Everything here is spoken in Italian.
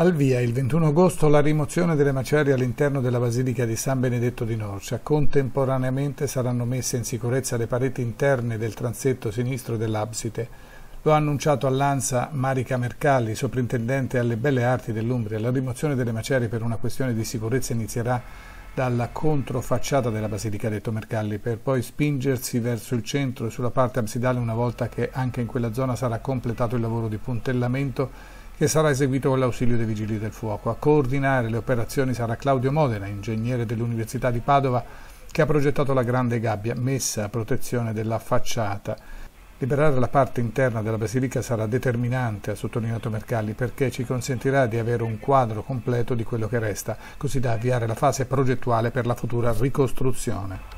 Al via il 21 agosto la rimozione delle macerie all'interno della Basilica di San Benedetto di Norcia. Contemporaneamente saranno messe in sicurezza le pareti interne del transetto sinistro dell'abside. Lo ha annunciato all'ANSA Marica Mercalli, soprintendente alle belle arti dell'Umbria. La rimozione delle macerie per una questione di sicurezza inizierà dalla controfacciata della Basilica, ha detto Mercalli, per poi spingersi verso il centro e sulla parte absidale una volta che anche in quella zona sarà completato il lavoro di puntellamento che sarà eseguito con l'ausilio dei Vigili del Fuoco. A coordinare le operazioni sarà Claudio Modena, ingegnere dell'Università di Padova, che ha progettato la grande gabbia messa a protezione della facciata. Liberare la parte interna della basilica sarà determinante, ha sottolineato Mercalli, perché ci consentirà di avere un quadro completo di quello che resta, così da avviare la fase progettuale per la futura ricostruzione.